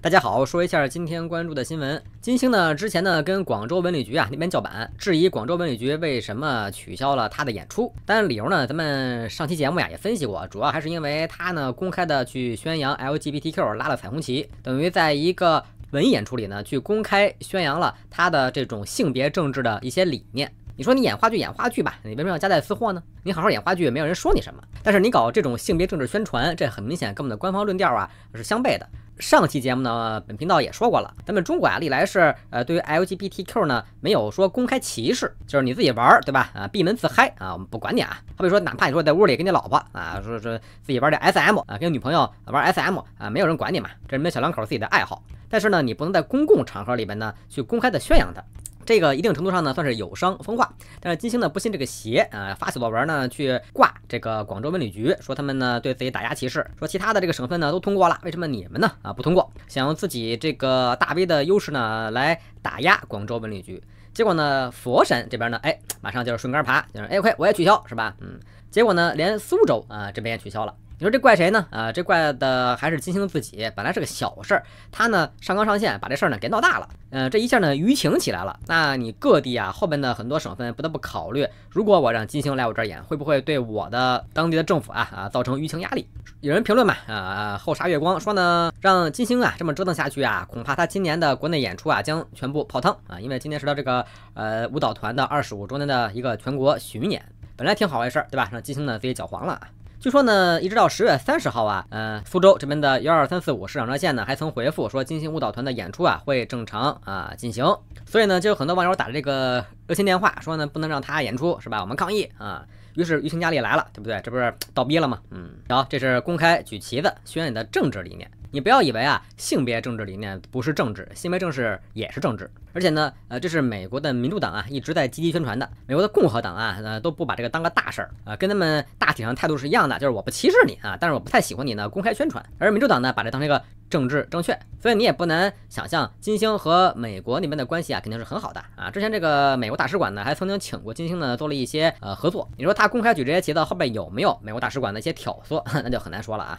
大家好，说一下今天关注的新闻。金星呢，之前呢跟广州文旅局啊那边叫板，质疑广州文旅局为什么取消了他的演出。但理由呢，咱们上期节目呀也分析过，主要还是因为他呢公开的去宣扬 LGBTQ，拉了彩虹旗，等于在一个文艺演出里呢去公开宣扬了他的这种性别政治的一些理念。你说你演话剧演话剧吧，你为什么要夹带私货呢？你好好演话剧也没有人说你什么，但是你搞这种性别政治宣传，这很明显跟我们的官方论调啊是相悖的。上期节目呢，本频道也说过了，咱们中国啊历来是呃对于 LGBTQ 呢没有说公开歧视，就是你自己玩，对吧？啊，闭门自嗨啊，我们不管你啊。好比说，哪怕你说在屋里跟你老婆啊，说说自己玩点 SM 啊，跟女朋友玩 SM 啊，没有人管你嘛，这是你们小两口自己的爱好。但是呢，你不能在公共场合里边呢去公开的宣扬它。这个一定程度上呢，算是有伤风化，但是金星呢不信这个邪啊，发小报文呢去挂这个广州文旅局，说他们呢对自己打压歧视，说其他的这个省份呢都通过了，为什么你们呢啊不通过？想用自己这个大 V 的优势呢来打压广州文旅局，结果呢佛神这边呢，哎，马上就是顺杆爬，就是哎，快我也取消是吧？嗯，结果呢连苏州啊这边也取消了。你说这怪谁呢？啊，这怪的还是金星自己，本来是个小事儿，他呢上纲上线把这事儿呢给闹大了，呃，这一下呢舆情起来了，那你各地啊后面的很多省份不得不考虑，如果我让金星来我这儿演，会不会对我的当地的政府啊啊造成舆情压力？有人评论嘛，呃，后沙月光说呢，让金星啊这么折腾下去啊，恐怕他今年的国内演出啊将全部泡汤啊，因为今年是他这个呃舞蹈团的二十五周年的一个全国巡演，本来挺好的事儿，对吧？让金星呢自己搅黄了啊。据说呢，一直到十月三十号啊，呃，苏州这边的幺二三四五市长热线呢，还曾回复说，金星舞蹈团的演出啊会正常啊进行。所以呢，就有很多网友打这个热线电话，说呢，不能让他演出是吧？我们抗议啊！于是舆情压力来了，对不对？这不是倒逼了吗？嗯，好，这是公开举旗子宣扬你的政治理念。你不要以为啊，性别政治理念不是政治，性别政治也是政治。而且呢，呃，这是美国的民主党啊一直在积极宣传的。美国的共和党啊，呃，都不把这个当个大事儿啊，跟他们大体上态度是一样的，就是我不歧视你啊，但是我不太喜欢你呢，公开宣传。而民主党呢，把这当成一个政治正确，所以你也不难想象，金星和美国那边的关系啊，肯定是很好的啊。之前这个美国大使馆呢，还曾经请过金星呢，做了一些呃合作。你说他公开举这些旗子，后边有没有美国大使馆的一些挑唆，那就很难说了啊。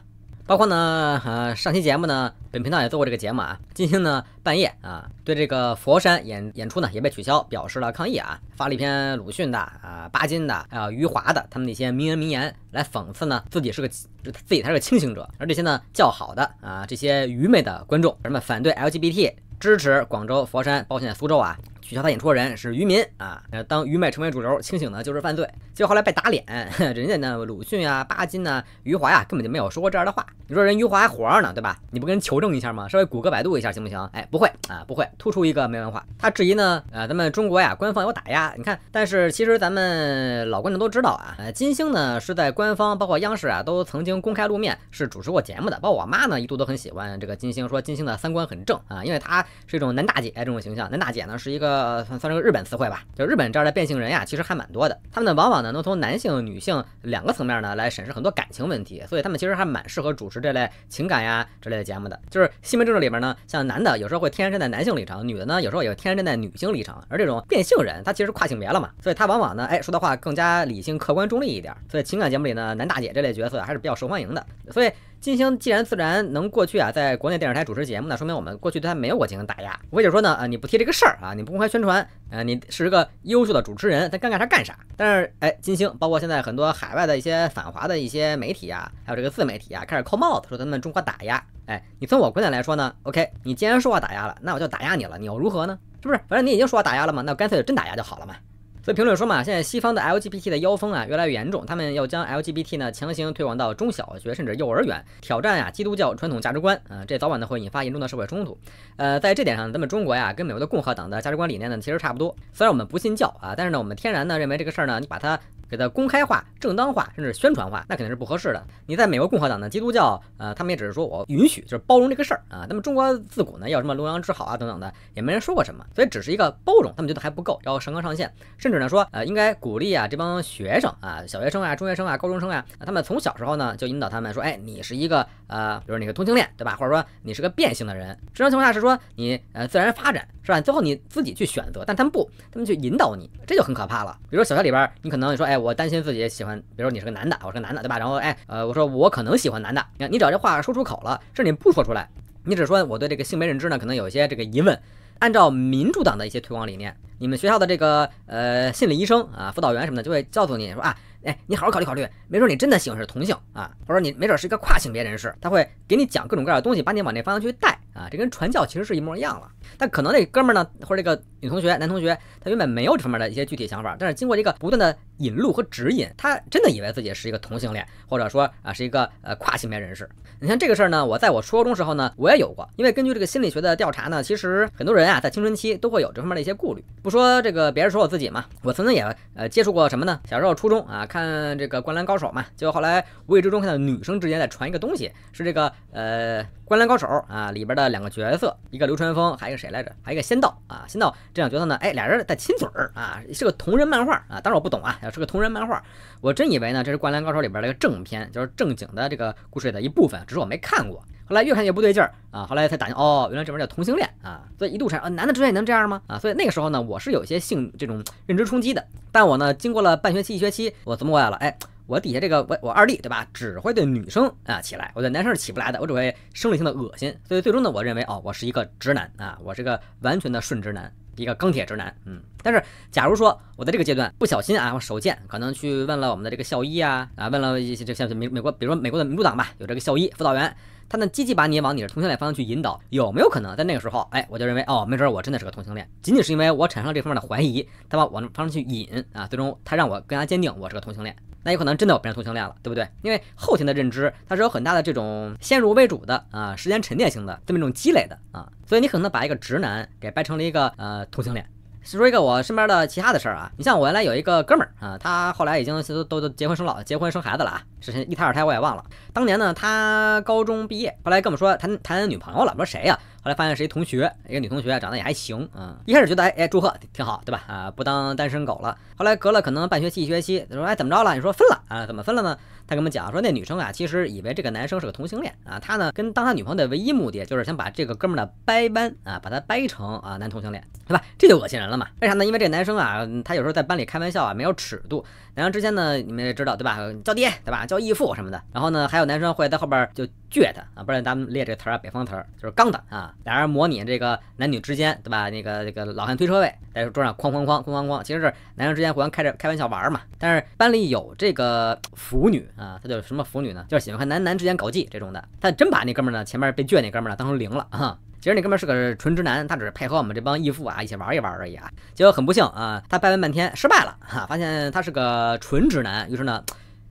包括呢，呃，上期节目呢，本频道也做过这个节目啊。今天呢，半夜啊，对这个佛山演演出呢也被取消，表示了抗议啊，发了一篇鲁迅的、啊巴金的、呃、余华的，他们那些名人名言来讽刺呢自己是个，自己才是个清醒者。而这些呢，较好的啊，这些愚昧的观众，什么反对 LGBT，支持广州、佛山、包括现在苏州啊。取消他演出的人是渔民啊！那当愚昧成为主流，清醒呢就是犯罪。结果后来被打脸，人家呢，鲁迅啊、巴金呐、余华呀，根本就没有说过这样的话。你说人余华还活着呢，对吧？你不跟求证一下吗？稍微谷歌百度一下行不行？哎，不会啊，不会，突出一个没文化。他质疑呢，呃，咱们中国呀，官方有打压。你看，但是其实咱们老观众都知道啊，金星呢是在官方，包括央视啊，都曾经公开露面，是主持过节目的。包括我妈呢，一度都很喜欢这个金星，说金星的三观很正啊，因为她是一种男大姐这种形象，男大姐呢是一个。呃，算是个日本词汇吧。就日本这样的变性人呀，其实还蛮多的。他们呢，往往呢能从男性、女性两个层面呢来审视很多感情问题，所以他们其实还蛮适合主持这类情感呀之类的节目的。就是新闻政治里边呢，像男的有时候会天然站在男性立场，女的呢有时候也会天然站在女性立场。而这种变性人，他其实跨性别了嘛，所以他往往呢，哎，说的话更加理性、客观、中立一点。所以情感节目里呢，男大姐这类角色还是比较受欢迎的。所以。金星既然自然能过去啊，在国内电视台主持节目呢，说明我们过去对他没有过进行打压。我也就是说呢，啊，你不提这个事儿啊，你不公开宣传，呃，你是个优秀的主持人，他干干啥干啥。但是，哎，金星，包括现在很多海外的一些反华的一些媒体啊，还有这个自媒体啊，开始扣帽子说咱们中国打压。哎，你从我观点来说呢，OK，你既然说我打压了，那我就打压你了，你又如何呢？是不是？反正你已经说我打压了嘛，那干脆就真打压就好了嘛。评论说嘛，现在西方的 LGBT 的妖风啊越来越严重，他们要将 LGBT 呢强行推广到中小学甚至幼儿园，挑战呀基督教传统价值观，呃，这早晚呢会引发严重的社会冲突。呃，在这点上，咱们中国呀跟美国的共和党的价值观理念呢其实差不多。虽然我们不信教啊，但是呢我们天然呢认为这个事儿呢，你把它。给它公开化、正当化，甚至宣传化，那肯定是不合适的。你在美国共和党呢，基督教呃，他们也只是说我允许，就是包容这个事儿啊。那么中国自古呢，要什么龙阳之好啊等等的，也没人说过什么，所以只是一个包容。他们觉得还不够，要升纲上线，甚至呢说呃，应该鼓励啊这帮学生啊，小学生啊、中学生啊、高中生啊，他们从小时候呢就引导他们说，哎，你是一个呃，比如你个同性恋对吧？或者说你是个变性的人，正常情况下是说你呃自然发展。是吧？最后你自己去选择，但他们不，他们去引导你，这就很可怕了。比如说小学里边，你可能你说，哎，我担心自己喜欢，比如说你是个男的，我是个男的，对吧？然后，哎，呃，我说我可能喜欢男的。你看，你只要这话说出口了，甚至不说出来，你只说我对这个性别认知呢，可能有一些这个疑问。按照民主党的一些推广理念，你们学校的这个呃心理医生啊、辅导员什么的，就会告诉你说啊，哎，你好好考虑考虑，没准你真的喜欢是同性啊，或者你没准是一个跨性别人士，他会给你讲各种各样的东西，把你往那方向去带。啊，这跟传教其实是一模一样了。但可能那哥们儿呢，或者这个女同学、男同学，他原本没有这方面的一些具体想法，但是经过一个不断的引路和指引，他真的以为自己是一个同性恋，或者说啊，是一个呃跨性别人士。你像这个事儿呢，我在我初中时候呢，我也有过。因为根据这个心理学的调查呢，其实很多人啊，在青春期都会有这方面的一些顾虑。不说这个别人说我自己嘛，我曾经也呃接触过什么呢？小时候初中啊，看这个《灌篮高手》嘛，就后来无意之中看到女生之间在传一个东西，是这个呃《灌篮高手》啊里边的。两个角色，一个流川枫，还有一个谁来着？还有一个仙道啊，仙道。这两角色呢，哎，俩人在亲嘴儿啊，是个同人漫画啊。当然我不懂啊，要是个同人漫画，我真以为呢这是《灌篮高手》里边儿一个正片，就是正经的这个故事的一部分。只是我没看过，后来越看越不对劲儿啊，后来才打听，哦，原来这边叫同性恋啊，所以一度产生男的之间也能这样吗？啊，所以那个时候呢，我是有些性这种认知冲击的。但我呢，经过了半学期、一学期，我琢磨过来了，哎。我底下这个我我二弟对吧？只会对女生啊起来，我对男生是起不来的，我只会生理性的恶心。所以最终呢，我认为哦，我是一个直男啊，我是个完全的顺直男，一个钢铁直男。嗯，但是假如说我在这个阶段不小心啊，我手贱，可能去问了我们的这个校医啊啊，问了一这个像美美国，比如说美国的民主党吧，有这个校医辅导员，他呢积极把你往你的同性恋方向去引导，有没有可能在那个时候，哎，我就认为哦，没准我真的是个同性恋，仅仅是因为我产生了这方面的怀疑，他把我那方向去引啊，最终他让我更加坚定我是个同性恋。那有可能真的变成同性恋了，对不对？因为后天的认知，它是有很大的这种先入为主的啊，时间沉淀性的这么一种积累的啊，所以你可能把一个直男给掰成了一个呃同性恋。说一个我身边的其他的事儿啊，你像我原来有一个哥们儿啊，他后来已经都都结婚生老结婚生孩子了啊，是一胎二胎我也忘了。当年呢，他高中毕业，后来跟我们说谈谈女朋友了，我说谁呀？后来发现谁同学一个女同学长得也还行啊，一开始觉得哎哎祝贺挺好对吧啊不当单身狗了，后来隔了可能半学期一学期，他说哎怎么着了？你说分了啊？怎么分了呢？他跟我们讲说那女生啊其实以为这个男生是个同性恋啊，他呢跟当他女朋友的唯一目的就是想把这个哥们的掰掰啊，把他掰成啊男同性恋对吧？这就恶心人了嘛？为啥呢？因为这男生啊，他有时候在班里开玩笑啊没有尺度，男生之前呢你们也知道对吧？叫爹对吧？叫义父什么的，然后呢还有男生会在后边就倔他啊，不然咱们列这个词儿啊北方词儿就是刚的啊。俩人模拟这个男女之间，对吧？那个那个老汉推车位，在桌上哐哐哐哐哐哐，其实是男生之间互相开着开玩笑玩嘛。但是班里有这个腐女啊，她就什么腐女呢？就是喜欢和男男之间搞基这种的。她真把那哥们呢，前面被撅那哥们呢当成零了啊。其实那哥们是个纯直男，他只是配合我们这帮义父啊一起玩一玩而已啊。结果很不幸啊，他掰完半天失败了哈，发现他是个纯直男，于是呢，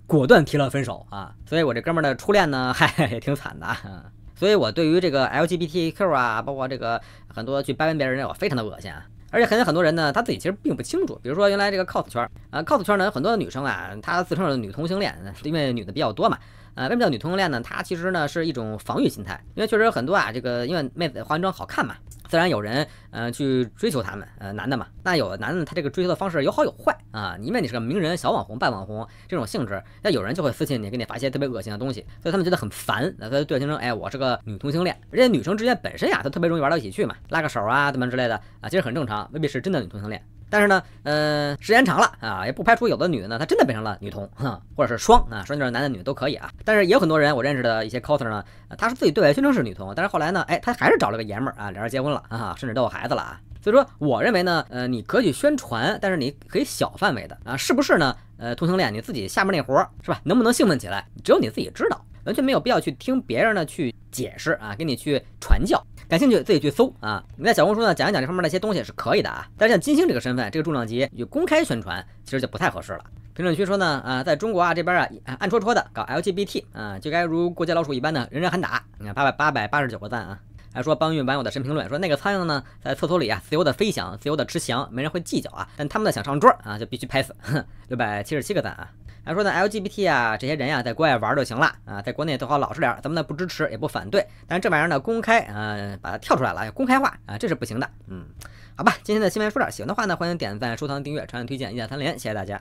果断提了分手啊。所以我这哥们儿的初恋呢，嗨也挺惨的。啊所以，我对于这个 LGBTQ 啊，包括这个很多去掰弯别人，我非常的恶心啊。而且，还有很多人呢，他自己其实并不清楚。比如说，原来这个 cos 圈啊，cos 圈呢，很多女生啊，她自称是女同性恋，因为女的比较多嘛。呃，为什么叫女同性恋呢？它其实呢是一种防御心态，因为确实很多啊，这个因为妹子化妆好看嘛，自然有人嗯去追求她们，呃，男的嘛。那有的男的他这个追求的方式有好有坏啊，因为你是个名人、小网红、半网红这种性质，那有人就会私信你，给你发一些特别恶心的东西，所以他们觉得很烦。那他就对形成，哎，我是个女同性恋。而且女生之间本身呀，她特别容易玩到一起去嘛，拉个手啊，怎么之类的啊，其实很正常，未必是真的女同性恋。但是呢，呃，时间长了啊，也不排除有的女的呢，她真的变成了女同，哈，或者是双啊，双就是男的女的都可以啊。但是也有很多人，我认识的一些 coser 呢，他是自己对外宣称是女同，但是后来呢，哎，他还是找了个爷们儿啊，俩人结婚了啊，甚至都有孩子了啊。所以说，我认为呢，呃，你可以宣传，但是你可以小范围的啊，是不是呢？呃，同性恋你自己下面那活是吧，能不能兴奋起来，只有你自己知道。完全没有必要去听别人呢去解释啊，给你去传教，感兴趣自己去搜啊。你们在小红书呢讲一讲这方面的一些东西是可以的啊，但是像金星这个身份，这个重量级，与公开宣传其实就不太合适了。评论区说呢，啊，在中国啊这边啊暗戳戳的搞 LGBT 啊，就该如过街老鼠一般呢人人喊打。你看八百八百八十九个赞啊，还说搬运网友的神评论，说那个苍蝇呢在厕所里啊自由的飞翔，自由的吃翔，没人会计较啊，但他们呢想上桌啊就必须拍死。六百七十七个赞啊。还说呢，LGBT 啊，这些人呀，在国外玩就行了啊，在国内最好老实点儿。咱们呢，不支持也不反对，但是这玩意儿呢，公开，嗯，把它跳出来了，要公开化啊，这是不行的，嗯，好吧。今天的新闻说点儿，行的话呢，欢迎点赞、收藏、订阅、长按推荐，一键三连，谢谢大家。